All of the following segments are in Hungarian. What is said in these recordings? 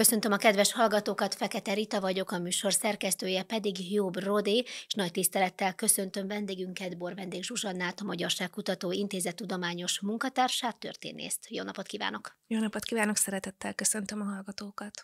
Köszöntöm a kedves hallgatókat, Fekete Rita vagyok, a műsor szerkesztője pedig Jobb Rodé, és nagy tisztelettel köszöntöm vendégünket, Borvendég Zsuzsannát, a Magyarság Kutató Intézet tudományos munkatársát, történészt. Jó napot kívánok! Jó napot kívánok, szeretettel köszöntöm a hallgatókat!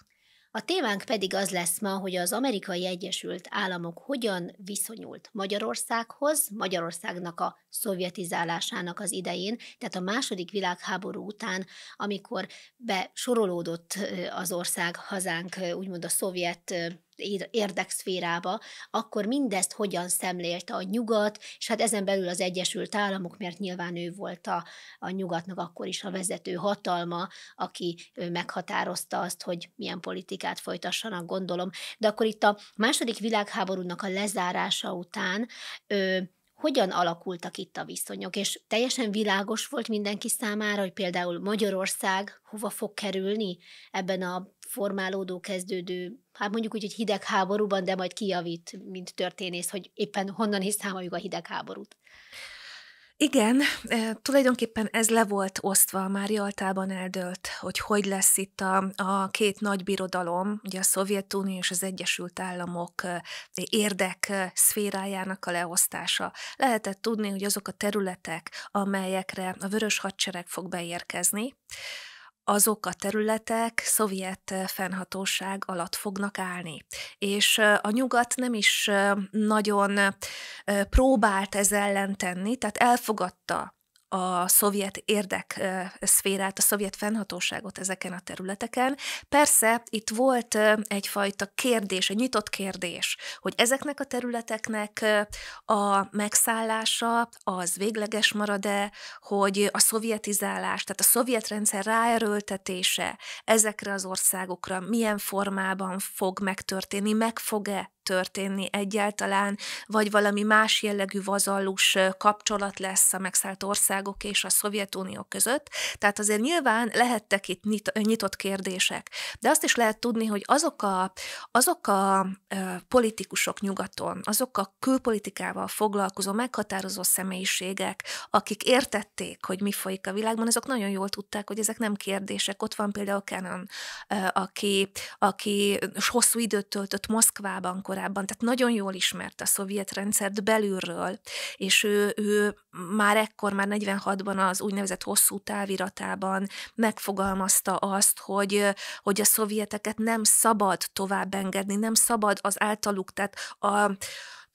A témánk pedig az lesz ma, hogy az amerikai Egyesült Államok hogyan viszonyult Magyarországhoz, Magyarországnak a szovjetizálásának az idején, tehát a második világháború után, amikor besorolódott az ország hazánk úgymond a szovjet érdekszférába, akkor mindezt hogyan szemlélte a nyugat, és hát ezen belül az Egyesült Államok, mert nyilván ő volt a, a nyugatnak akkor is a vezető hatalma, aki meghatározta azt, hogy milyen politikát folytassanak, gondolom. De akkor itt a második világháborúnak a lezárása után ö, hogyan alakultak itt a viszonyok, és teljesen világos volt mindenki számára, hogy például Magyarország hova fog kerülni ebben a formálódó, kezdődő, hát mondjuk úgy, hogy hidegháborúban, de majd kijavít, mint történész, hogy éppen honnan is számoljuk a hidegháborút. Igen, e, tulajdonképpen ez le volt osztva, már Jaltában eldölt, hogy hogy lesz itt a, a két nagy birodalom, ugye a Szovjetunió és az Egyesült Államok e, érdek e, szférájának a leosztása. Lehetett tudni, hogy azok a területek, amelyekre a Vörös Hadsereg fog beérkezni, azok a területek szovjet eh, fennhatóság alatt fognak állni. És eh, a nyugat nem is eh, nagyon próbált ez ellen tenni, tehát elfogadta a szovjet érdek szférát, a szovjet fennhatóságot ezeken a területeken. Persze itt volt egyfajta kérdés, egy nyitott kérdés, hogy ezeknek a területeknek a megszállása az végleges marad-e, hogy a szovjetizálás, tehát a szovjet rendszer ráerőltetése ezekre az országokra milyen formában fog megtörténni, meg fog-e történni egyáltalán, vagy valami más jellegű vazallus kapcsolat lesz a megszállt országok és a Szovjetunió között. Tehát azért nyilván lehettek itt nyitott kérdések. De azt is lehet tudni, hogy azok a, azok a politikusok nyugaton, azok a külpolitikával foglalkozó meghatározó személyiségek, akik értették, hogy mi folyik a világban, azok nagyon jól tudták, hogy ezek nem kérdések. Ott van például Kenan, aki, aki hosszú időt töltött Moszkvában, korábban, tehát nagyon jól ismerte a szovjet rendszert belülről, és ő, ő már ekkor, már 46-ban az úgynevezett hosszú táviratában megfogalmazta azt, hogy, hogy a szovjeteket nem szabad tovább engedni, nem szabad az általuk, tehát a,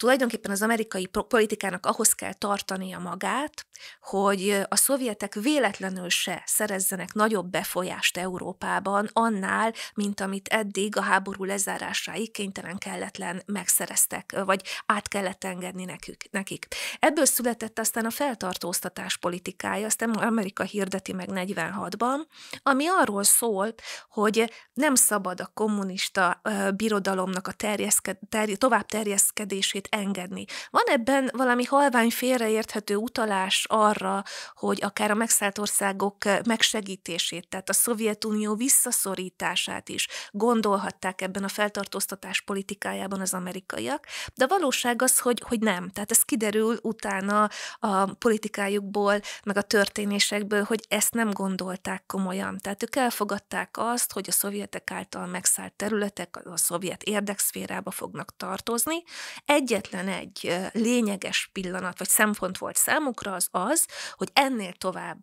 tulajdonképpen az amerikai politikának ahhoz kell tartania magát, hogy a szovjetek véletlenül se szerezzenek nagyobb befolyást Európában annál, mint amit eddig a háború lezárásáig kénytelen kelletlen megszereztek, vagy át kellett engedni nekük, nekik. Ebből született aztán a feltartóztatás politikája, aztán Amerika hirdeti meg 46-ban, ami arról szól, hogy nem szabad a kommunista birodalomnak a terjeszke, terj, tovább terjeszkedését engedni. Van ebben valami halvány félreérthető utalás arra, hogy akár a megszállt országok megsegítését, tehát a Szovjetunió visszaszorítását is gondolhatták ebben a feltartóztatás politikájában az amerikaiak, de a valóság az, hogy, hogy nem. Tehát ez kiderül utána a politikájukból, meg a történésekből, hogy ezt nem gondolták komolyan. Tehát ők elfogadták azt, hogy a szovjetek által megszállt területek a szovjet érdekszférába fognak tartozni. Egyet egyetlen egy lényeges pillanat vagy szempont volt számukra, az az, hogy ennél tovább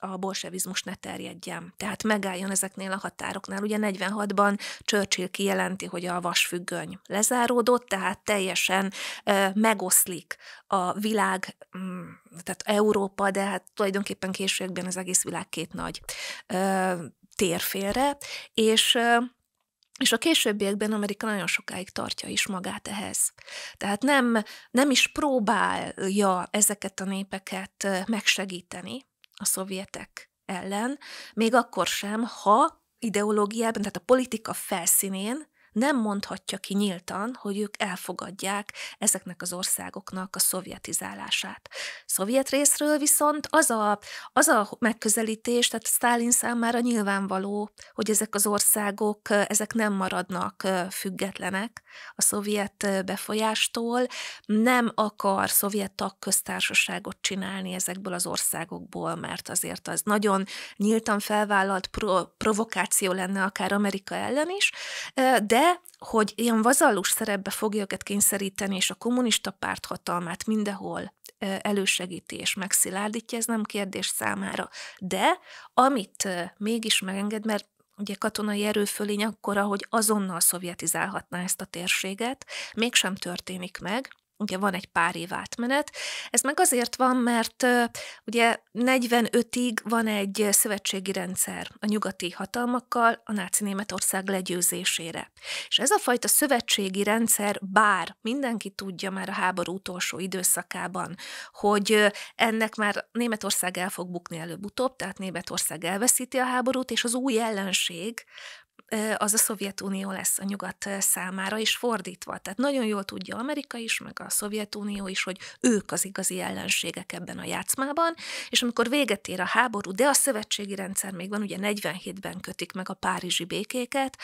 a bolsevizmus ne terjedjen. Tehát megálljon ezeknél a határoknál. Ugye 46-ban Churchill kijelenti, hogy a vasfüggöny lezáródott, tehát teljesen ö, megoszlik a világ, mm, tehát Európa, de hát tulajdonképpen későbbben az egész világ két nagy ö, térfélre, és ö, és a későbbiekben Amerika nagyon sokáig tartja is magát ehhez. Tehát nem, nem is próbálja ezeket a népeket megsegíteni a szovjetek ellen, még akkor sem, ha ideológiában, tehát a politika felszínén nem mondhatja ki nyíltan, hogy ők elfogadják ezeknek az országoknak a szovjetizálását. Szovjet részről viszont az a, az a megközelítés, tehát Stalin számára nyilvánvaló, hogy ezek az országok, ezek nem maradnak függetlenek a szovjet befolyástól, nem akar szovjet tagköztársaságot csinálni ezekből az országokból, mert azért az nagyon nyíltan felvállalt pro- provokáció lenne akár Amerika ellen is, de de hogy ilyen vazallus szerepbe fogja őket kényszeríteni, és a kommunista párt hatalmát mindenhol elősegíti és megszilárdítja, ez nem kérdés számára. De amit mégis megenged, mert ugye katonai erőfölény akkora, hogy azonnal szovjetizálhatná ezt a térséget, mégsem történik meg, ugye van egy pár év átmenet. Ez meg azért van, mert ugye 45-ig van egy szövetségi rendszer a nyugati hatalmakkal a náci Németország legyőzésére. És ez a fajta szövetségi rendszer, bár mindenki tudja már a háború utolsó időszakában, hogy ennek már Németország el fog bukni előbb-utóbb, tehát Németország elveszíti a háborút, és az új ellenség, az a Szovjetunió lesz a nyugat számára, és fordítva. Tehát nagyon jól tudja Amerika is, meg a Szovjetunió is, hogy ők az igazi ellenségek ebben a játszmában, és amikor véget ér a háború, de a szövetségi rendszer még van, ugye 47-ben kötik meg a párizsi békéket,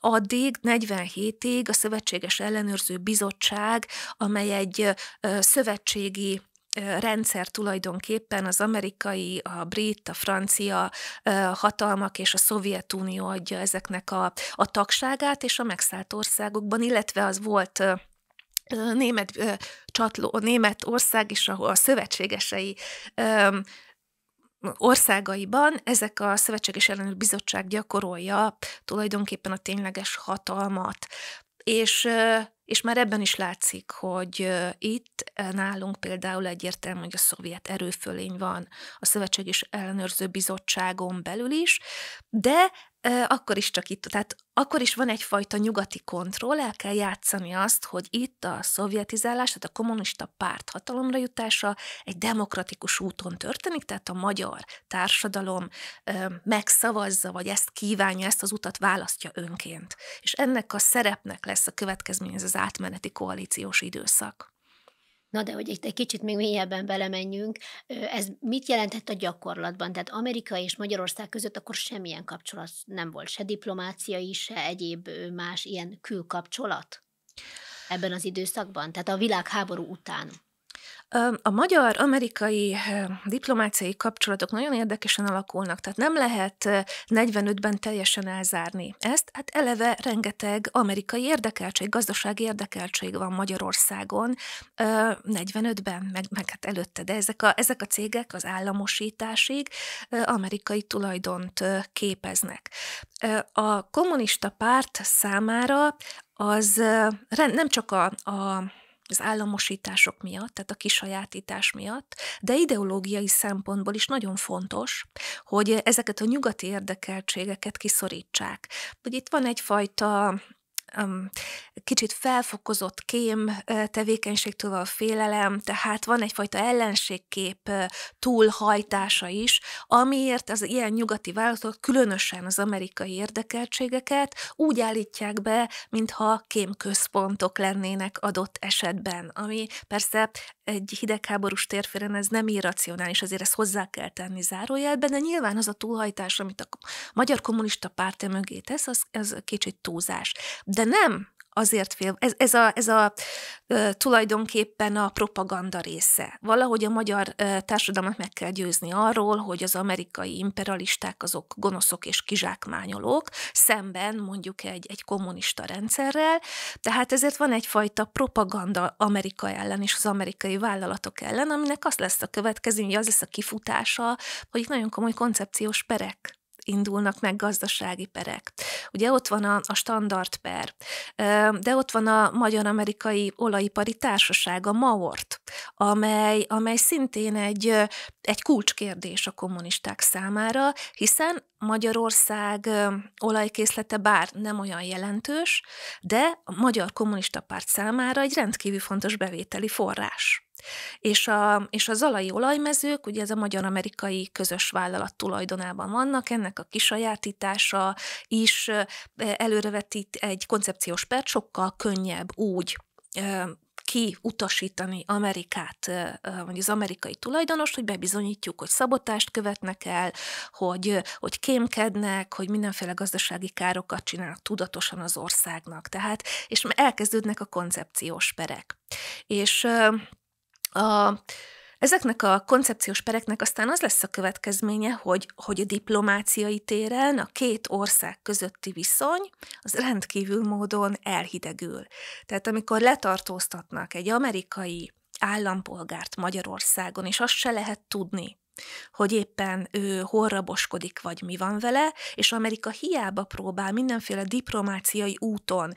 addig 47-ig a Szövetséges Ellenőrző Bizottság, amely egy szövetségi rendszer tulajdonképpen az amerikai, a brit, a francia hatalmak és a Szovjetunió adja ezeknek a, a tagságát, és a megszállt országokban, illetve az volt német csatló, ország is, ahol a szövetségesei országaiban ezek a Szövetséges Ellenőr Bizottság gyakorolja tulajdonképpen a tényleges hatalmat. És, és már ebben is látszik, hogy itt nálunk például egyértelmű, hogy a szovjet erőfölény van a Szövetségi Ellenőrző Bizottságon belül is, de akkor is csak itt, tehát akkor is van egyfajta nyugati kontroll, el kell játszani azt, hogy itt a szovjetizálás, tehát a kommunista párt hatalomra jutása egy demokratikus úton történik, tehát a magyar társadalom ö, megszavazza, vagy ezt kívánja, ezt az utat választja önként. És ennek a szerepnek lesz a következménye ez az átmeneti koalíciós időszak. Na de, hogy itt egy kicsit még mélyebben belemenjünk, ez mit jelentett a gyakorlatban? Tehát Amerika és Magyarország között akkor semmilyen kapcsolat nem volt, se diplomáciai, se egyéb más ilyen külkapcsolat ebben az időszakban, tehát a világháború után. A magyar-amerikai diplomáciai kapcsolatok nagyon érdekesen alakulnak, tehát nem lehet 45-ben teljesen elzárni ezt. Hát eleve rengeteg amerikai érdekeltség, gazdasági érdekeltség van Magyarországon 45-ben, meg, meg hát előtte, de ezek a, ezek a cégek az államosításig amerikai tulajdont képeznek. A kommunista párt számára az nem csak a, a az államosítások miatt, tehát a kisajátítás miatt, de ideológiai szempontból is nagyon fontos, hogy ezeket a nyugati érdekeltségeket kiszorítsák. Hogy itt van egyfajta um, kicsit felfokozott kém tevékenységtől a félelem, tehát van egyfajta ellenségkép túlhajtása is, amiért az ilyen nyugati vállalatok, különösen az amerikai érdekeltségeket úgy állítják be, mintha központok lennének adott esetben, ami persze egy hidegháborús térféren ez nem irracionális, azért ezt hozzá kell tenni zárójelben, de nyilván az a túlhajtás, amit a magyar kommunista párt mögé tesz, az, az kicsit túlzás. De de nem, azért fél, ez, ez a, ez a e, tulajdonképpen a propaganda része. Valahogy a magyar társadalmat meg kell győzni arról, hogy az amerikai imperialisták azok gonoszok és kizsákmányolók, szemben mondjuk egy, egy kommunista rendszerrel, tehát ezért van egyfajta propaganda Amerika ellen és az amerikai vállalatok ellen, aminek az lesz a következő: hogy az lesz a kifutása, hogy nagyon komoly koncepciós perek indulnak meg gazdasági perek. Ugye ott van a, a standard per, de ott van a Magyar-Amerikai Olajipari Társaság, a MAORT, amely, amely szintén egy, egy kulcskérdés a kommunisták számára, hiszen Magyarország olajkészlete bár nem olyan jelentős, de a Magyar Kommunista Párt számára egy rendkívül fontos bevételi forrás. És, a, és az alai olajmezők, ugye ez a magyar-amerikai közös vállalat tulajdonában vannak, ennek a kisajátítása is előrevetít egy koncepciós pert, sokkal könnyebb úgy ki utasítani Amerikát, vagy az amerikai tulajdonost, hogy bebizonyítjuk, hogy szabotást követnek el, hogy, hogy kémkednek, hogy mindenféle gazdasági károkat csinálnak tudatosan az országnak. Tehát, és elkezdődnek a koncepciós perek. És a, Ezeknek a koncepciós pereknek aztán az lesz a következménye, hogy, hogy a diplomáciai téren a két ország közötti viszony az rendkívül módon elhidegül. Tehát amikor letartóztatnak egy amerikai állampolgárt Magyarországon, és azt se lehet tudni, hogy éppen ő hol raboskodik, vagy mi van vele, és Amerika hiába próbál mindenféle diplomáciai úton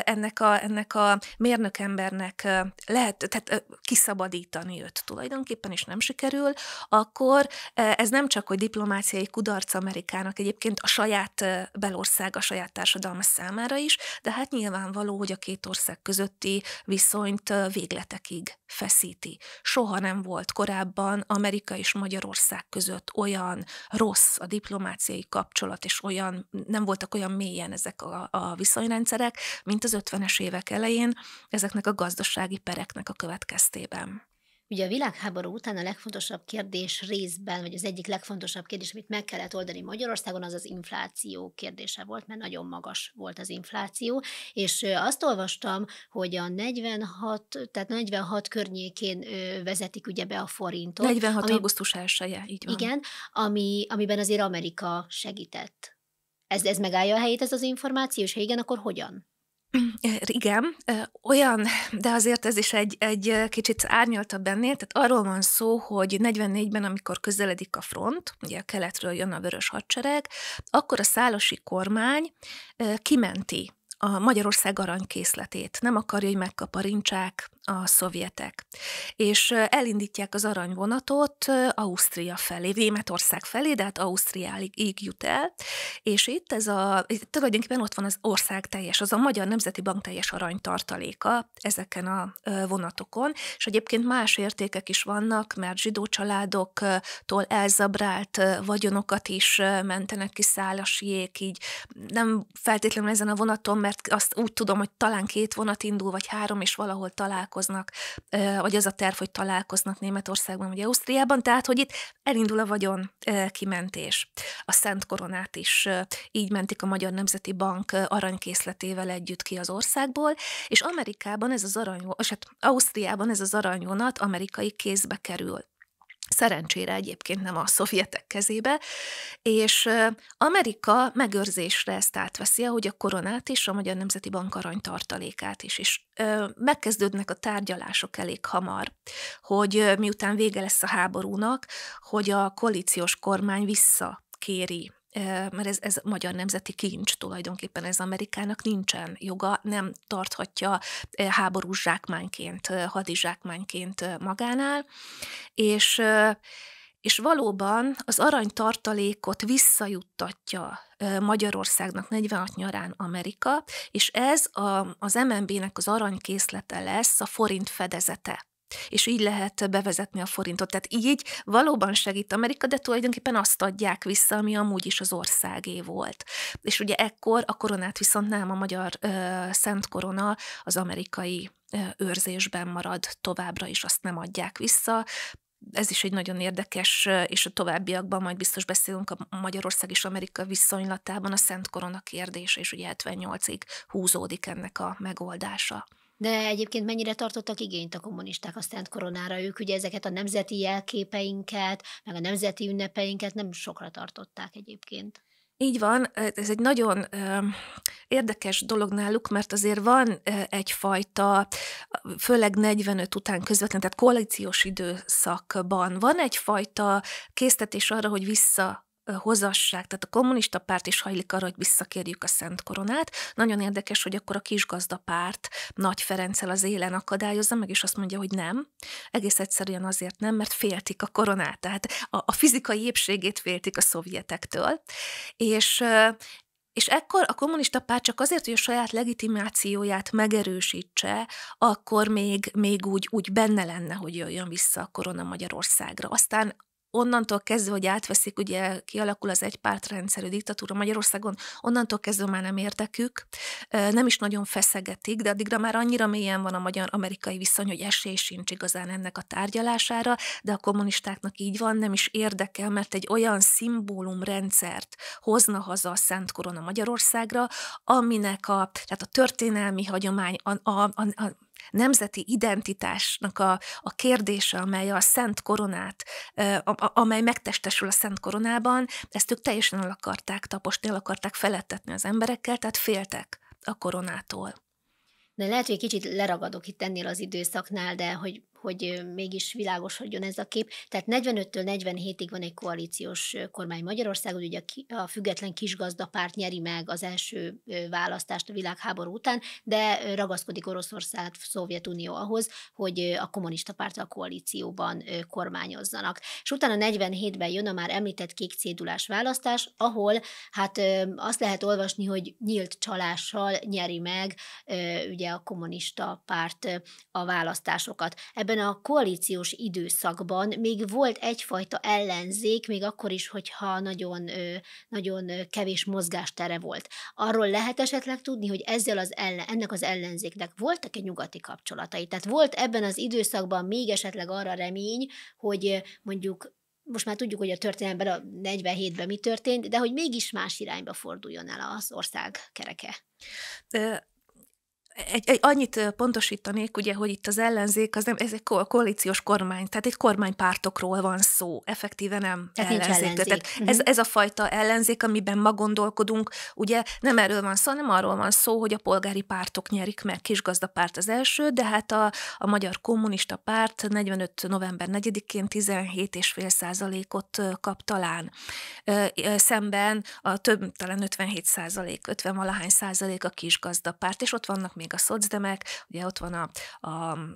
ennek a, ennek a mérnökembernek lehet, tehát kiszabadítani őt tulajdonképpen, és nem sikerül, akkor ez nem csak, hogy diplomáciai kudarc Amerikának egyébként a saját belország, a saját társadalma számára is, de hát nyilvánvaló, hogy a két ország közötti viszonyt végletekig feszíti. Soha nem volt korábban Amerika és Magyarország között olyan rossz a diplomáciai kapcsolat, és olyan nem voltak olyan mélyen ezek a, a viszonyrendszerek, mint az 50-es évek elején ezeknek a gazdasági pereknek a következtében. Ugye a világháború után a legfontosabb kérdés részben, vagy az egyik legfontosabb kérdés, amit meg kellett oldani Magyarországon, az az infláció kérdése volt, mert nagyon magas volt az infláció, és azt olvastam, hogy a 46, tehát 46 környékén vezetik ugye be a forintot. 46 ami, augusztus 1 így van. Igen, ami, amiben azért Amerika segített. Ez, ez megállja a helyét ez az információ, és ha igen, akkor hogyan? Igen, olyan, de azért ez is egy, egy kicsit árnyaltabb bennél, tehát arról van szó, hogy 44-ben, amikor közeledik a front, ugye a keletről jön a vörös hadsereg, akkor a szálosi kormány kimenti a Magyarország aranykészletét. Nem akarja, hogy megkaparintsák, a szovjetek. És elindítják az aranyvonatot Ausztria felé, Németország felé, de hát Ausztriáig jut el, és itt ez a, tulajdonképpen ott van az ország teljes, az a Magyar Nemzeti Bank teljes aranytartaléka ezeken a vonatokon, és egyébként más értékek is vannak, mert zsidó családoktól elzabrált vagyonokat is mentenek ki szálasiék, így nem feltétlenül ezen a vonaton, mert azt úgy tudom, hogy talán két vonat indul, vagy három, és valahol találkozik találkoznak, vagy az a terv, hogy találkoznak Németországban vagy Ausztriában, tehát hogy itt elindul a vagyon kimentés. A Szent Koronát is így mentik a Magyar Nemzeti Bank aranykészletével együtt ki az országból, és Amerikában ez az arany, és hát Ausztriában ez az aranyvonat amerikai kézbe kerül. Szerencsére egyébként nem a szovjetek kezébe, és Amerika megőrzésre ezt átveszi, ahogy a koronát is, a Magyar Nemzeti Bank aranytartalékát is, és megkezdődnek a tárgyalások elég hamar, hogy miután vége lesz a háborúnak, hogy a koalíciós kormány visszakéri mert ez, ez magyar nemzeti kincs tulajdonképpen, ez Amerikának nincsen joga, nem tarthatja háborús zsákmányként, hadizsákmányként magánál, és és valóban az aranytartalékot visszajuttatja Magyarországnak 46 nyarán Amerika, és ez a, az MNB-nek az aranykészlete lesz a forint fedezete és így lehet bevezetni a forintot. Tehát így valóban segít Amerika, de tulajdonképpen azt adják vissza, ami amúgy is az országé volt. És ugye ekkor a koronát viszont nem a magyar ö, szent korona az amerikai ö, őrzésben marad továbbra, és azt nem adják vissza ez is egy nagyon érdekes, és a továbbiakban majd biztos beszélünk a Magyarország és Amerika viszonylatában a Szent Korona kérdése, és ugye 78-ig húzódik ennek a megoldása. De egyébként mennyire tartottak igényt a kommunisták a Szent Koronára? Ők ugye ezeket a nemzeti jelképeinket, meg a nemzeti ünnepeinket nem sokra tartották egyébként. Így van, ez egy nagyon érdekes dolog náluk, mert azért van egyfajta, főleg 45 után közvetlen, tehát koalíciós időszakban van egyfajta késztetés arra, hogy vissza hozassák, tehát a kommunista párt is hajlik arra, hogy visszakérjük a Szent Koronát. Nagyon érdekes, hogy akkor a párt, Nagy Ferenccel az élen akadályozza, meg és azt mondja, hogy nem. Egész egyszerűen azért nem, mert féltik a koronát, tehát a, a fizikai épségét féltik a szovjetektől. És, és ekkor a kommunista párt csak azért, hogy a saját legitimációját megerősítse, akkor még, még úgy, úgy benne lenne, hogy jöjjön vissza a korona Magyarországra. Aztán onnantól kezdve, hogy átveszik, ugye kialakul az egypártrendszerű diktatúra Magyarországon, onnantól kezdve már nem érdekük, nem is nagyon feszegetik, de addigra már annyira mélyen van a magyar-amerikai viszony, hogy esély sincs igazán ennek a tárgyalására, de a kommunistáknak így van, nem is érdekel, mert egy olyan szimbólumrendszert hozna haza a Szent Korona Magyarországra, aminek a, tehát a történelmi hagyomány, a, a, a, a nemzeti identitásnak a, a kérdése, amely a Szent Koronát, a, a, amely megtestesül a Szent Koronában, ezt ők teljesen el akarták taposni, el akarták felettetni az emberekkel, tehát féltek a koronától. De lehet, hogy kicsit leragadok itt ennél az időszaknál, de hogy hogy mégis világosodjon ez a kép. Tehát 45-től 47-ig van egy koalíciós kormány Magyarországon, ugye a független kisgazdapárt nyeri meg az első választást a világháború után, de ragaszkodik Oroszország, Szovjetunió ahhoz, hogy a kommunista a koalícióban kormányozzanak. És utána 47-ben jön a már említett kék cédulás választás, ahol hát azt lehet olvasni, hogy nyílt csalással nyeri meg ugye a kommunista párt a választásokat. Ebben ebben a koalíciós időszakban még volt egyfajta ellenzék, még akkor is, hogyha nagyon, nagyon kevés mozgástere volt. Arról lehet esetleg tudni, hogy ezzel az ellen, ennek az ellenzéknek voltak-e nyugati kapcsolatai? Tehát volt ebben az időszakban még esetleg arra remény, hogy mondjuk most már tudjuk, hogy a történelemben a 47-ben mi történt, de hogy mégis más irányba forduljon el az ország kereke egy, egy, annyit pontosítanék, ugye, hogy itt az ellenzék, az nem, ez egy ko- koalíciós kormány, tehát egy kormánypártokról van szó, effektíve nem tehát ellenzék. ellenzék. Tehát uh-huh. ez, ez mhm. a fajta ellenzék, amiben ma gondolkodunk, ugye nem erről van szó, nem arról van szó, hogy a polgári pártok nyerik meg, kisgazdapárt az első, de hát a, a Magyar Kommunista Párt 45. november 4-én 17,5 százalékot kap talán. Szemben a több, talán 57 százalék, 50 valahány százalék a kisgazdapárt, és ott vannak még még a szocdemek, ugye ott van a, a mm,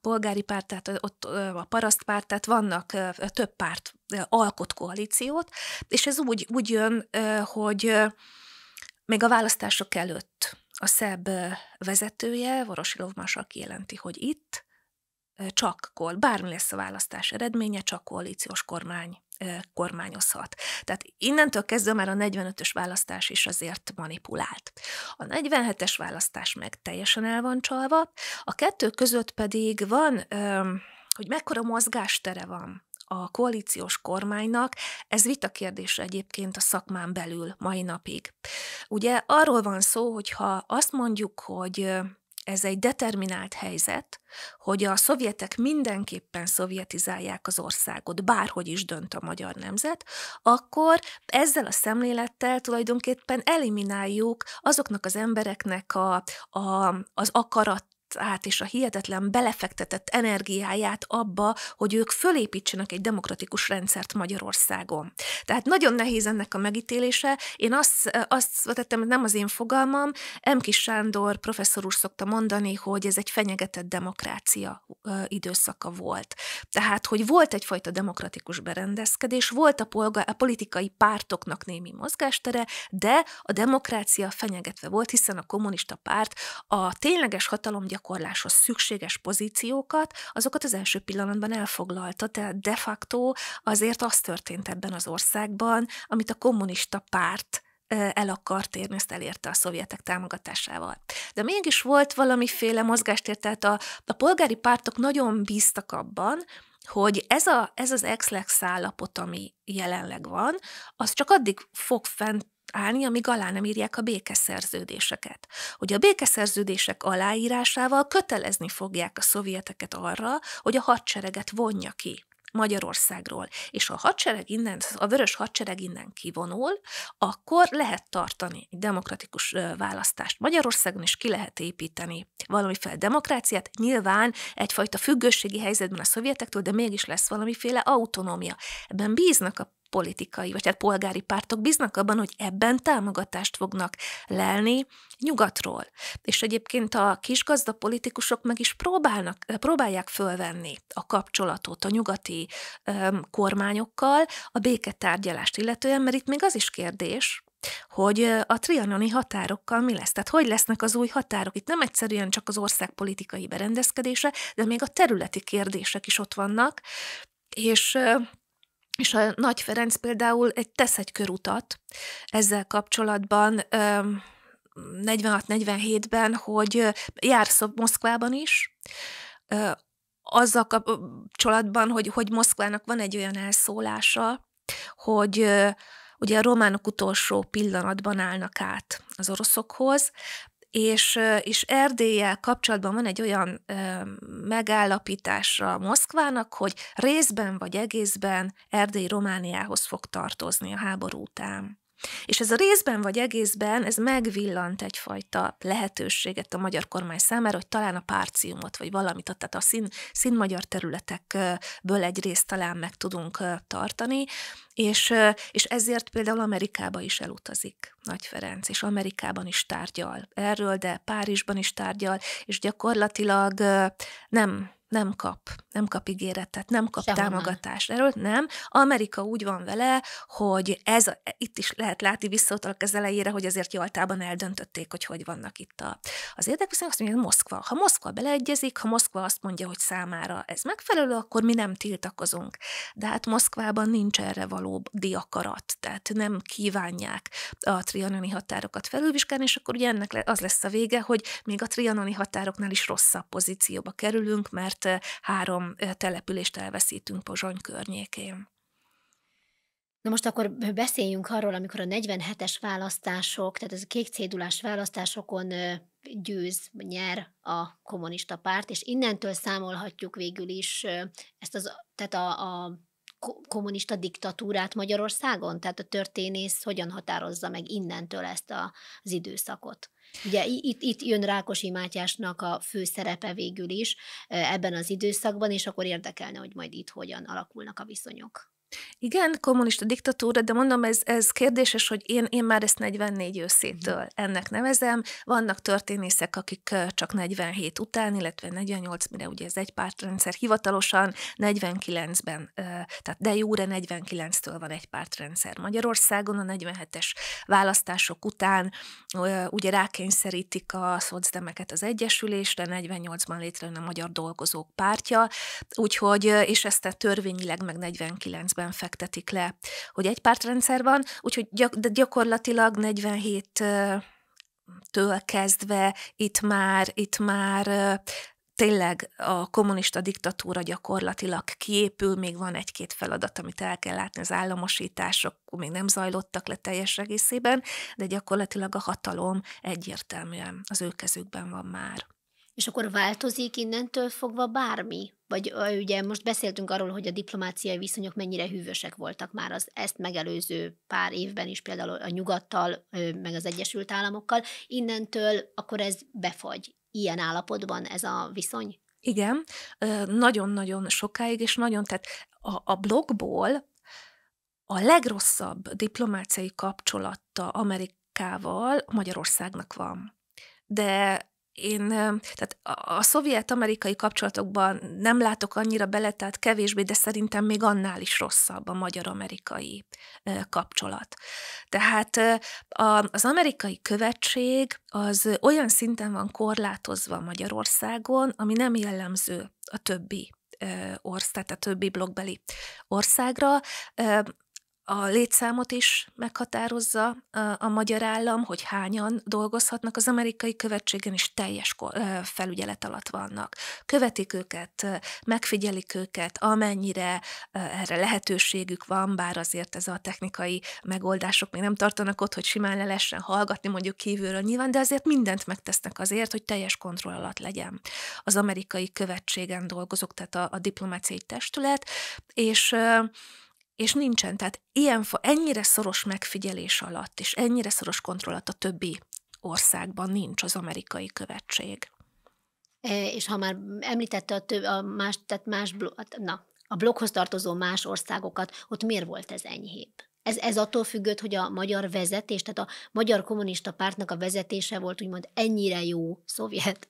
polgári párt, tehát ott a parasztpárt, tehát vannak több párt alkot koalíciót, és ez úgy, úgy jön, hogy még a választások előtt a szebb vezetője, Vorosilov Masa jelenti, hogy itt csak kol, bármi lesz a választás eredménye, csak koalíciós kormány kormányozhat. Tehát innentől kezdve már a 45-ös választás is azért manipulált. A 47-es választás meg teljesen el van csalva, a kettő között pedig van, hogy mekkora mozgástere van a koalíciós kormánynak, ez vita kérdése egyébként a szakmán belül mai napig. Ugye arról van szó, hogyha azt mondjuk, hogy ez egy determinált helyzet, hogy a szovjetek mindenképpen szovjetizálják az országot, bárhogy is dönt a magyar nemzet, akkor ezzel a szemlélettel tulajdonképpen elimináljuk azoknak az embereknek a, a, az akarat át és a hihetetlen belefektetett energiáját abba, hogy ők fölépítsenek egy demokratikus rendszert Magyarországon. Tehát nagyon nehéz ennek a megítélése. Én azt, azt tettem, nem az én fogalmam, M. Kis Sándor professzor úr szokta mondani, hogy ez egy fenyegetett demokrácia időszaka volt. Tehát, hogy volt egyfajta demokratikus berendezkedés, volt a, polga, a politikai pártoknak némi mozgástere, de a demokrácia fenyegetve volt, hiszen a kommunista párt a tényleges hatalom gyakorláshoz szükséges pozíciókat, azokat az első pillanatban elfoglalta, tehát de facto azért az történt ebben az országban, amit a kommunista párt el akart érni, ezt elérte a szovjetek támogatásával. De mégis volt valamiféle mozgástér, tehát a, a polgári pártok nagyon bíztak abban, hogy ez, a, ez az exlex állapot, ami jelenleg van, az csak addig fog fent állni, amíg alá nem írják a békeszerződéseket. Hogy a békeszerződések aláírásával kötelezni fogják a szovjeteket arra, hogy a hadsereget vonja ki Magyarországról, és a hadsereg innen, a vörös hadsereg innen kivonul, akkor lehet tartani egy demokratikus választást Magyarországon, és ki lehet építeni valamiféle demokráciát, nyilván egyfajta függőségi helyzetben a szovjetektől, de mégis lesz valamiféle autonómia. Ebben bíznak a politikai, vagy hát polgári pártok bíznak abban, hogy ebben támogatást fognak lelni nyugatról. És egyébként a kisgazda politikusok meg is próbálnak, próbálják fölvenni a kapcsolatot a nyugati um, kormányokkal a béketárgyalást illetően, mert itt még az is kérdés, hogy a trianoni határokkal mi lesz. Tehát hogy lesznek az új határok? Itt nem egyszerűen csak az ország politikai berendezkedése, de még a területi kérdések is ott vannak, és és a Nagy Ferenc például egy tesz egy körutat ezzel kapcsolatban, 46-47-ben, hogy jársz Moszkvában is, azzal kapcsolatban, hogy, hogy Moszkvának van egy olyan elszólása, hogy ugye a románok utolsó pillanatban állnak át az oroszokhoz, és, és Erdélyel kapcsolatban van egy olyan ö, megállapítása Moszkvának, hogy részben vagy egészben Erdély Romániához fog tartozni a háború után. És ez a részben vagy egészben, ez megvillant egyfajta lehetőséget a magyar kormány számára, hogy talán a párciumot, vagy valamit, tehát a szín, színmagyar területekből egy részt talán meg tudunk tartani, és, és ezért például Amerikába is elutazik Nagy Ferenc, és Amerikában is tárgyal erről, de Párizsban is tárgyal, és gyakorlatilag nem nem kap, nem kap ígéretet, nem kap Sehonnan. támogatást. Erről nem. Amerika úgy van vele, hogy ez, a, itt is lehet látni, visszautalok az elejére, hogy azért Jaltában eldöntötték, hogy hogy vannak itt a, az érdekviszonyok, azt mondja, Moszkva. Ha Moszkva beleegyezik, ha Moszkva azt mondja, hogy számára ez megfelelő, akkor mi nem tiltakozunk. De hát Moszkvában nincs erre való diakarat, tehát nem kívánják a trianoni határokat felülvizsgálni, és akkor ugye ennek az lesz a vége, hogy még a trianoni határoknál is rosszabb pozícióba kerülünk, mert ezért három települést elveszítünk Pozsony környékén. Na most akkor beszéljünk arról, amikor a 47-es választások, tehát ez a kék cédulás választásokon győz, nyer a kommunista párt, és innentől számolhatjuk végül is ezt az, tehát a, a kommunista diktatúrát Magyarországon? Tehát a történész hogyan határozza meg innentől ezt a, az időszakot? Ugye itt, itt jön Rákosi Mátyásnak a fő szerepe végül is ebben az időszakban, és akkor érdekelne, hogy majd itt hogyan alakulnak a viszonyok. Igen, kommunista diktatúra, de mondom, ez, ez kérdéses, hogy én, én már ezt 44 őszétől mhm. ennek nevezem. Vannak történészek, akik csak 47 után, illetve 48, mire ugye ez egy pártrendszer hivatalosan, 49-ben, tehát de jóre 49-től van egy pártrendszer Magyarországon, a 47-es választások után ugye rákényszerítik a szocdemeket az Egyesülésre, 48-ban létrejön a Magyar Dolgozók Pártja, úgyhogy, és ezt a törvényileg meg 49 részben fektetik le, hogy egy pártrendszer van, úgyhogy gyak, de gyakorlatilag 47 től kezdve itt már, itt már tényleg a kommunista diktatúra gyakorlatilag kiépül, még van egy-két feladat, amit el kell látni, az államosítások még nem zajlottak le teljes egészében, de gyakorlatilag a hatalom egyértelműen az ő kezükben van már. És akkor változik innentől fogva bármi? Vagy ugye most beszéltünk arról, hogy a diplomáciai viszonyok mennyire hűvösek voltak már az ezt megelőző pár évben is, például a nyugattal, meg az Egyesült Államokkal. Innentől akkor ez befagy. Ilyen állapotban ez a viszony? Igen, nagyon-nagyon sokáig, és nagyon, tehát a, a blogból a legrosszabb diplomáciai kapcsolata Amerikával Magyarországnak van. De én tehát a, szovjet-amerikai kapcsolatokban nem látok annyira bele, tehát kevésbé, de szerintem még annál is rosszabb a magyar-amerikai kapcsolat. Tehát az amerikai követség az olyan szinten van korlátozva Magyarországon, ami nem jellemző a többi ország, tehát a többi blogbeli országra a létszámot is meghatározza a, a magyar állam, hogy hányan dolgozhatnak. Az amerikai követségen is teljes felügyelet alatt vannak. Követik őket, megfigyelik őket, amennyire erre lehetőségük van, bár azért ez a technikai megoldások még nem tartanak ott, hogy simán le lehessen hallgatni mondjuk kívülről nyilván, de azért mindent megtesznek azért, hogy teljes kontroll alatt legyen az amerikai követségen dolgozók, tehát a, a diplomáciai testület, és és nincsen. Tehát ilyen, ennyire szoros megfigyelés alatt, és ennyire szoros kontroll alatt a többi országban nincs az amerikai követség. E, és ha már említette a, több, a más, tehát más blo hát na, a blokkhoz tartozó más országokat, ott miért volt ez enyhébb? Ez, ez attól függött, hogy a magyar vezetés, tehát a magyar kommunista pártnak a vezetése volt úgymond ennyire jó szovjet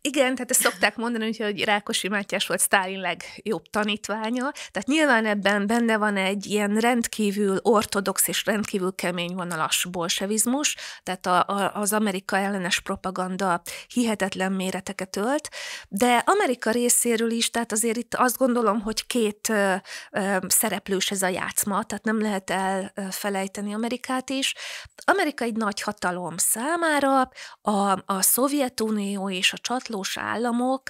igen, tehát ezt szokták mondani, hogy Rákosi Mátyás volt Sztálin legjobb tanítványa, tehát nyilván ebben benne van egy ilyen rendkívül ortodox és rendkívül kemény vonalas bolsevizmus, tehát a, a, az Amerika ellenes propaganda hihetetlen méreteket ölt, de Amerika részéről is, tehát azért itt azt gondolom, hogy két ö, ö, szereplős ez a játszma, tehát nem lehet elfelejteni Amerikát is. Amerika egy nagy hatalom számára, a, a Szovjetunió és a csatlós államok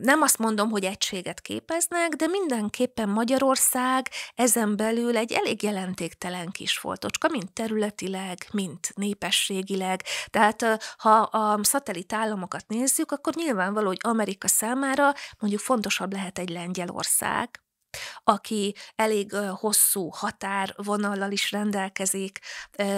nem azt mondom, hogy egységet képeznek, de mindenképpen Magyarország ezen belül egy elég jelentéktelen kis foltocska, mint területileg, mint népességileg. Tehát ha a szatellit államokat nézzük, akkor nyilvánvaló, hogy Amerika számára mondjuk fontosabb lehet egy Lengyelország, aki elég hosszú határvonallal is rendelkezik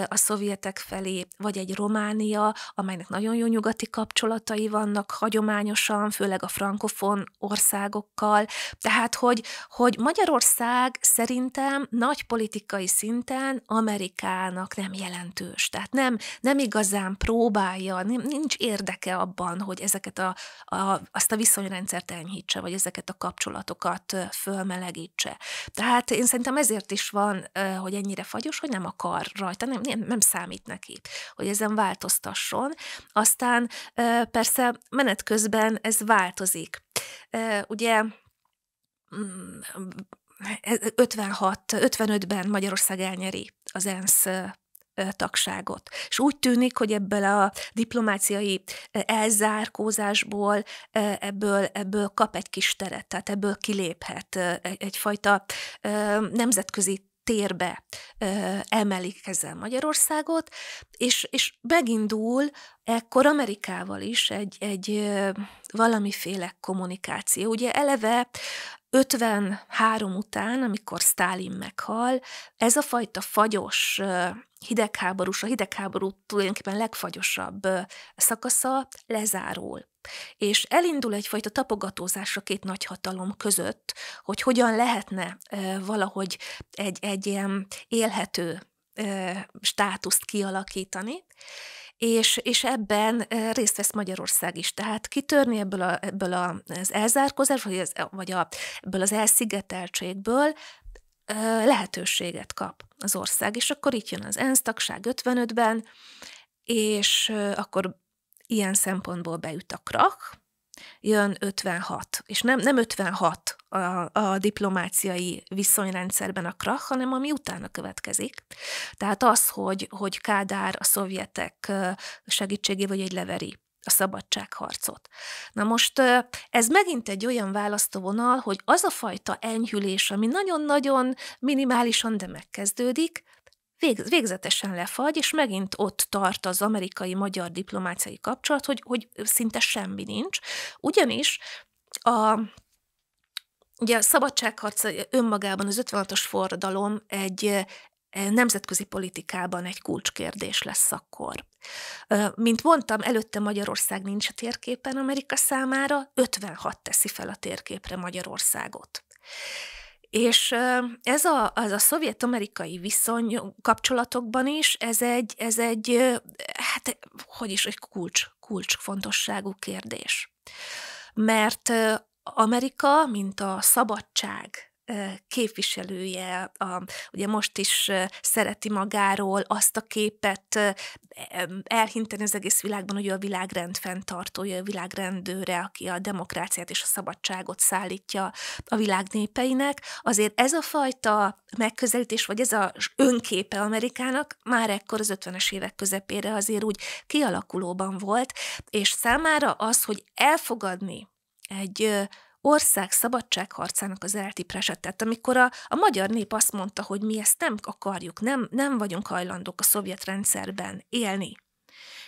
a szovjetek felé, vagy egy Románia, amelynek nagyon jó nyugati kapcsolatai vannak hagyományosan, főleg a frankofon országokkal. Tehát, hogy, hogy Magyarország szerintem nagy politikai szinten Amerikának nem jelentős. Tehát nem, nem igazán próbálja, nincs érdeke abban, hogy ezeket a, a, azt a viszonyrendszert enyhítse, vagy ezeket a kapcsolatokat fölmele melegítse. Tehát én szerintem ezért is van, hogy ennyire fagyos, hogy nem akar rajta, nem, nem, nem számít neki, hogy ezen változtasson. Aztán persze menet közben ez változik. Ugye 56, mm, 55-ben Magyarország elnyeri az ENSZ tagságot. És úgy tűnik, hogy ebből a diplomáciai elzárkózásból ebből, ebből kap egy kis teret, tehát ebből kiléphet egyfajta nemzetközi térbe ö, emelik ezzel Magyarországot, és, és megindul ekkor Amerikával is egy, egy ö, valamiféle kommunikáció. Ugye eleve 53 után, amikor Stalin meghal, ez a fajta fagyos ö, hidegháborús, a hidegháború tulajdonképpen legfagyosabb szakasza lezárul és elindul egyfajta tapogatózás a két nagyhatalom között, hogy hogyan lehetne valahogy egy, egy ilyen élhető státuszt kialakítani, és, és ebben részt vesz Magyarország is. Tehát kitörni ebből, a, ebből az elzárkozás, vagy, az, vagy a, ebből az elszigeteltségből lehetőséget kap az ország. És akkor itt jön az ENSZ tagság 55-ben, és akkor ilyen szempontból beüt a krak, jön 56, és nem, nem 56 a, a diplomáciai viszonyrendszerben a krak, hanem ami utána következik. Tehát az, hogy, hogy Kádár a szovjetek segítségével egy leveri a szabadságharcot. Na most ez megint egy olyan választóvonal, hogy az a fajta enyhülés, ami nagyon-nagyon minimálisan, de megkezdődik, vég, végzetesen lefagy, és megint ott tart az amerikai-magyar diplomáciai kapcsolat, hogy, hogy szinte semmi nincs. Ugyanis a Ugye a szabadságharc önmagában az 56-os forradalom egy eh, nemzetközi politikában egy kulcskérdés lesz akkor. Eh, mint mondtam, előtte Magyarország nincs a térképen Amerika számára, 56 teszi fel a térképre Magyarországot. És ez a, az a szovjet-amerikai viszony kapcsolatokban is, ez egy, ez egy hát, hogy is, egy kulcs, kulcsfontosságú kérdés. Mert Amerika, mint a szabadság képviselője, a, ugye most is szereti magáról azt a képet elhinteni az egész világban, hogy ő a világrend fenntartója, a világrendőre, aki a demokráciát és a szabadságot szállítja a világ népeinek. Azért ez a fajta megközelítés, vagy ez a önképe Amerikának már ekkor az 50-es évek közepére azért úgy kialakulóban volt, és számára az, hogy elfogadni egy ország szabadságharcának az eltiprását. Tehát amikor a, a magyar nép azt mondta, hogy mi ezt nem akarjuk, nem, nem vagyunk hajlandók a szovjet rendszerben élni,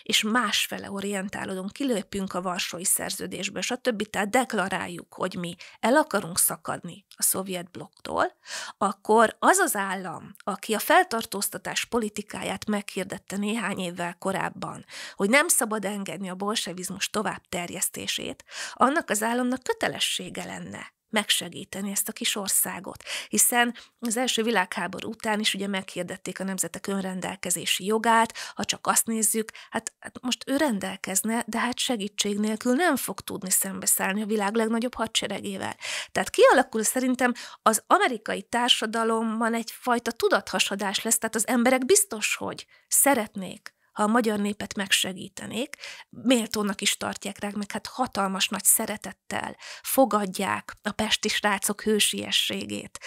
és másfele orientálódunk, kilépünk a Varsói szerződésből, stb. Tehát deklaráljuk, hogy mi el akarunk szakadni a szovjet blokktól, akkor az az állam, aki a feltartóztatás politikáját meghirdette néhány évvel korábban, hogy nem szabad engedni a bolsevizmus tovább terjesztését, annak az államnak kötelessége lenne megsegíteni ezt a kis országot. Hiszen az első világháború után is ugye meghirdették a nemzetek önrendelkezési jogát, ha csak azt nézzük, hát, hát most ő rendelkezne, de hát segítség nélkül nem fog tudni szembeszállni a világ legnagyobb hadseregével. Tehát kialakul szerintem az amerikai társadalomban egyfajta tudathasadás lesz, tehát az emberek biztos, hogy szeretnék ha a magyar népet megsegítenék, méltónak is tartják rá, meg hát hatalmas nagy szeretettel fogadják a pesti srácok hősiességét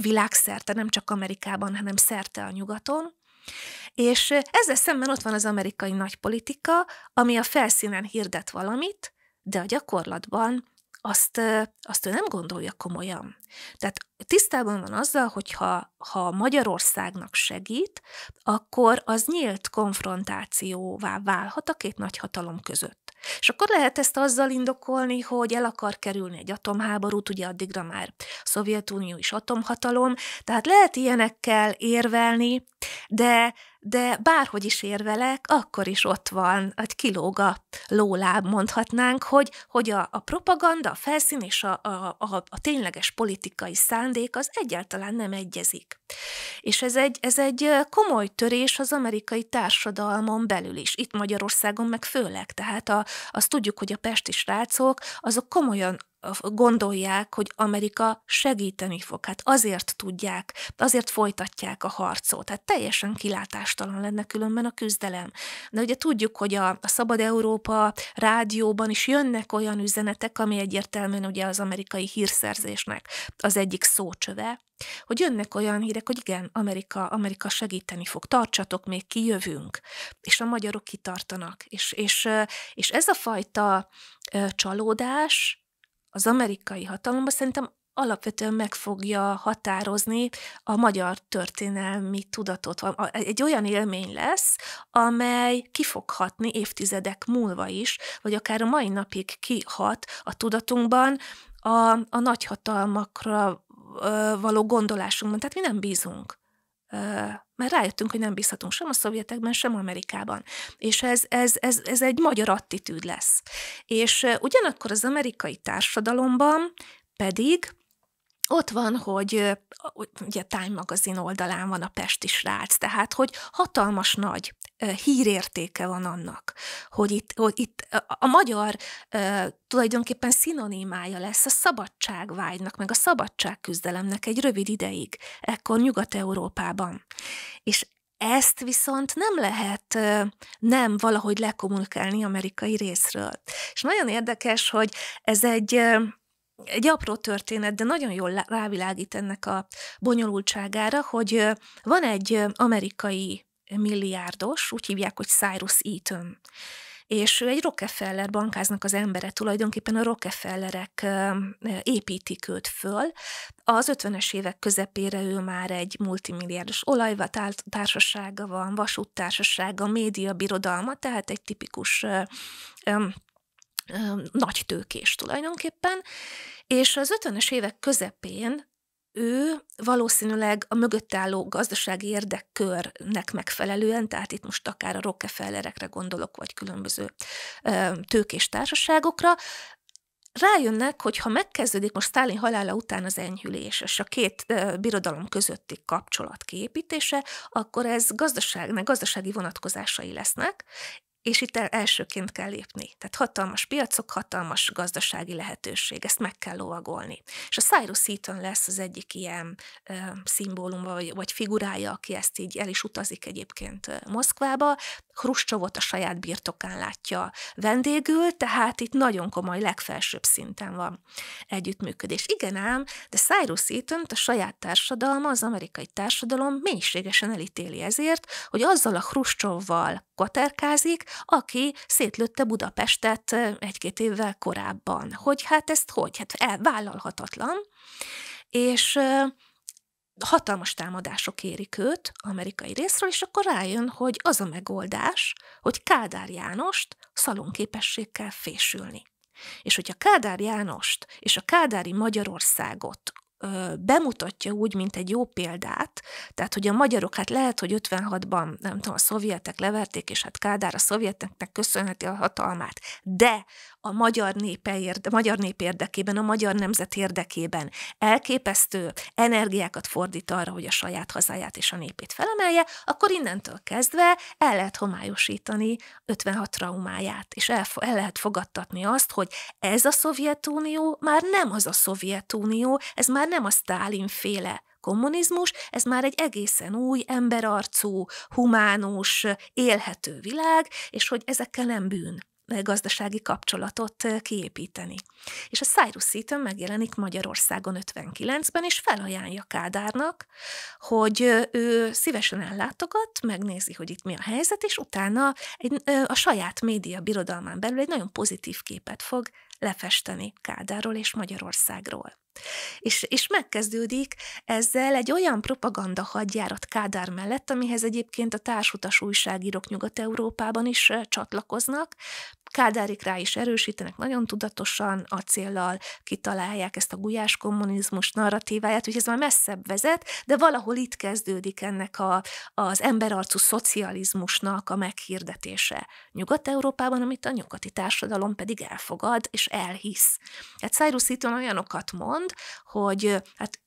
világszerte, nem csak Amerikában, hanem szerte a nyugaton. És ezzel szemben ott van az amerikai nagypolitika, ami a felszínen hirdet valamit, de a gyakorlatban azt, azt ő nem gondolja komolyan. Tehát tisztában van azzal, hogy ha, ha Magyarországnak segít, akkor az nyílt konfrontációvá válhat a két nagy hatalom között. És akkor lehet ezt azzal indokolni, hogy el akar kerülni egy atomháborút, ugye addigra már Szovjetunió is atomhatalom, tehát lehet ilyenekkel érvelni, de de bárhogy is érvelek, akkor is ott van, egy kilóg a lóláb, mondhatnánk, hogy, hogy a, a propaganda, a felszín és a, a, a, a tényleges politikai szándék az egyáltalán nem egyezik. És ez egy, ez egy komoly törés az amerikai társadalmon belül is, itt Magyarországon meg főleg. Tehát a, azt tudjuk, hogy a pesti srácok, azok komolyan gondolják, hogy Amerika segíteni fog. Hát azért tudják, azért folytatják a harcot. Tehát teljesen kilátástalan lenne különben a küzdelem. De ugye tudjuk, hogy a, a Szabad Európa rádióban is jönnek olyan üzenetek, ami egyértelműen ugye az amerikai hírszerzésnek az egyik szócsöve, hogy jönnek olyan hírek, hogy igen, Amerika, Amerika segíteni fog, tartsatok még, kijövünk, és a magyarok kitartanak. És, és, és ez a fajta csalódás, az amerikai hatalomba, szerintem alapvetően meg fogja határozni a magyar történelmi tudatot. Egy olyan élmény lesz, amely kifoghatni évtizedek múlva is, vagy akár a mai napig kihat a tudatunkban a, a nagyhatalmakra való gondolásunkban. Tehát mi nem bízunk mert rájöttünk, hogy nem bízhatunk sem a szovjetekben, sem Amerikában. És ez, ez, ez, ez egy magyar attitűd lesz. És ugyanakkor az amerikai társadalomban pedig ott van, hogy ugye a Time magazin oldalán van a Pesti srác, tehát hogy hatalmas nagy hírértéke van annak, hogy itt, hogy itt a magyar tulajdonképpen szinonimája lesz a szabadságvágynak, meg a szabadságküzdelemnek egy rövid ideig, ekkor Nyugat-Európában. És ezt viszont nem lehet nem valahogy lekommunikálni amerikai részről. És nagyon érdekes, hogy ez egy egy apró történet, de nagyon jól rávilágít ennek a bonyolultságára, hogy van egy amerikai milliárdos, úgy hívják, hogy Cyrus Eaton. És ő egy Rockefeller bankáznak az embere, tulajdonképpen a Rockefellerek építik őt föl. Az 50-es évek közepére ő már egy multimilliárdos társasága van, vasúttársasága, médiabirodalma, tehát egy tipikus nagy tőkés tulajdonképpen, és az 50-es évek közepén ő valószínűleg a mögött álló gazdasági érdekkörnek megfelelően, tehát itt most akár a Rockefellerekre gondolok, vagy különböző tőkés társaságokra, rájönnek, hogy ha megkezdődik most Stalin halála után az enyhülés, és a két e, birodalom közötti kapcsolat kiépítése, akkor ez gazdaság, gazdasági vonatkozásai lesznek, és itt elsőként kell lépni. Tehát hatalmas piacok, hatalmas gazdasági lehetőség, ezt meg kell lovagolni. És a Cyrus Eaton lesz az egyik ilyen ö, szimbólum, vagy, vagy figurája, aki ezt így el is utazik egyébként Moszkvába. Hruscsovot a saját birtokán látja vendégül, tehát itt nagyon komoly, legfelsőbb szinten van együttműködés. Igen ám, de Cyrus eaton a saját társadalma, az amerikai társadalom mélységesen elítéli ezért, hogy azzal a Hruscsovval katerkázik, aki szétlőtte Budapestet egy-két évvel korábban. Hogy hát ezt hogy? Hát elvállalhatatlan. És hatalmas támadások érik őt amerikai részről, és akkor rájön, hogy az a megoldás, hogy Kádár Jánost szalonképességgel fésülni. És hogyha Kádár Jánost és a Kádári Magyarországot bemutatja úgy, mint egy jó példát, tehát, hogy a magyarok, hát lehet, hogy 56-ban, nem tudom, a szovjetek leverték, és hát Kádár a szovjeteknek köszönheti a hatalmát, de a magyar népe érde, magyar nép érdekében, a magyar nemzet érdekében elképesztő energiákat fordít arra, hogy a saját hazáját és a népét felemelje, akkor innentől kezdve el lehet homályosítani 56 traumáját, és el, el lehet fogadtatni azt, hogy ez a Szovjetunió már nem az a Szovjetunió, ez már nem a Sztálin féle kommunizmus, ez már egy egészen új, emberarcú, humánus, élhető világ, és hogy ezekkel nem bűn gazdasági kapcsolatot kiépíteni. És a Cyrus Seaton megjelenik Magyarországon 59-ben, és felajánlja Kádárnak, hogy ő szívesen ellátogat, megnézi, hogy itt mi a helyzet, és utána egy, a saját média birodalmán belül egy nagyon pozitív képet fog lefesteni Kádárról és Magyarországról. És, és megkezdődik ezzel egy olyan propaganda hadjárat Kádár mellett, amihez egyébként a társutas újságírók Nyugat-Európában is csatlakoznak, kádárik rá is erősítenek, nagyon tudatosan, a acéllal kitalálják ezt a gulyás kommunizmus narratíváját, úgyhogy ez már messzebb vezet, de valahol itt kezdődik ennek a, az emberarcú szocializmusnak a meghirdetése Nyugat-Európában, amit a nyugati társadalom pedig elfogad és elhisz. Hát Cyrus Eaton olyanokat mond, hogy hát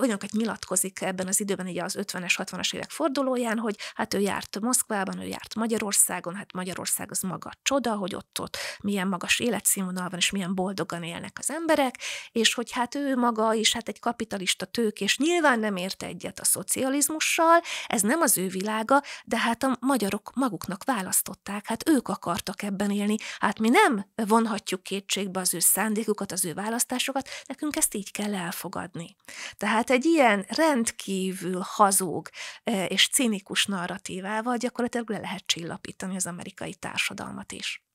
olyanokat nyilatkozik ebben az időben, ugye az 50-es, 60-as évek fordulóján, hogy hát ő járt Moszkvában, ő járt Magyarországon, hát Magyarország az maga csoda, hogy ott adatot, milyen magas életszínvonal van, és milyen boldogan élnek az emberek, és hogy hát ő maga is hát egy kapitalista tők, és nyilván nem ért egyet a szocializmussal, ez nem az ő világa, de hát a magyarok maguknak választották, hát ők akartak ebben élni, hát mi nem vonhatjuk kétségbe az ő szándékukat, az ő választásokat, nekünk ezt így kell elfogadni. Tehát egy ilyen rendkívül hazug e, és cinikus narratívával gyakorlatilag le lehet csillapítani az amerikai társadalmat is.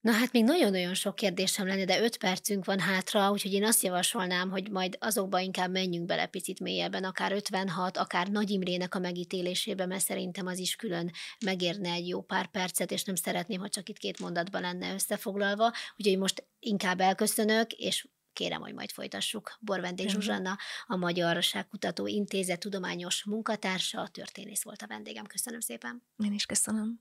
Na hát még nagyon-nagyon sok kérdésem lenne, de öt percünk van hátra, úgyhogy én azt javasolnám, hogy majd azokba inkább menjünk bele picit mélyebben, akár 56, akár Nagy Imrének a megítélésébe, mert szerintem az is külön megérne egy jó pár percet, és nem szeretném, ha csak itt két mondatban lenne összefoglalva, úgyhogy most inkább elköszönök, és kérem, hogy majd folytassuk. Borvendék Zsuzsanna, a Magyar Kutató Intézet tudományos munkatársa, a történész volt a vendégem. Köszönöm szépen. Én is köszönöm.